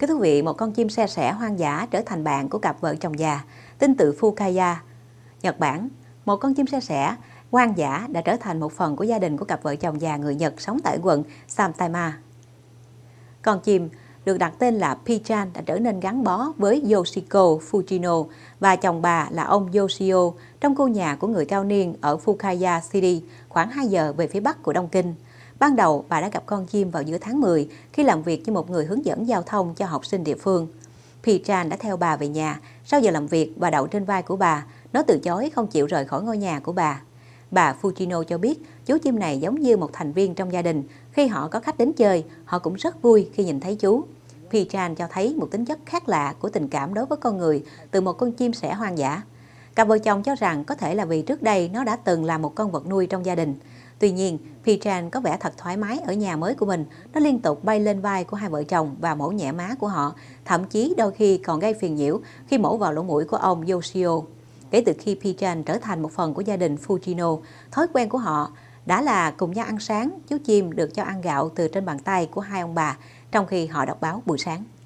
Kính thưa vị, một con chim xe sẻ hoang dã trở thành bạn của cặp vợ chồng già, tên tự Fukaya. Nhật Bản, một con chim xe sẻ hoang dã đã trở thành một phần của gia đình của cặp vợ chồng già người Nhật sống tại quận Samtama. Con chim được đặt tên là Pichan đã trở nên gắn bó với Yoshiko Fujino và chồng bà là ông Yoshio trong khu nhà của người cao niên ở Fukaya City, khoảng 2 giờ về phía bắc của Đông Kinh. Ban đầu, bà đã gặp con chim vào giữa tháng 10 khi làm việc như một người hướng dẫn giao thông cho học sinh địa phương. Pitran đã theo bà về nhà. Sau giờ làm việc, bà đậu trên vai của bà. Nó từ chối không chịu rời khỏi ngôi nhà của bà. Bà Fujino cho biết chú chim này giống như một thành viên trong gia đình. Khi họ có khách đến chơi, họ cũng rất vui khi nhìn thấy chú. Pitran cho thấy một tính chất khác lạ của tình cảm đối với con người từ một con chim sẻ hoang dã. Cặp vợ chồng cho rằng có thể là vì trước đây nó đã từng là một con vật nuôi trong gia đình. Tuy nhiên, Pijan có vẻ thật thoải mái ở nhà mới của mình. Nó liên tục bay lên vai của hai vợ chồng và mổ nhẹ má của họ, thậm chí đôi khi còn gây phiền nhiễu khi mổ vào lỗ mũi của ông Yoshio. Kể từ khi Pijan trở thành một phần của gia đình Fujino, thói quen của họ đã là cùng nhau ăn sáng, chú chim được cho ăn gạo từ trên bàn tay của hai ông bà, trong khi họ đọc báo buổi sáng.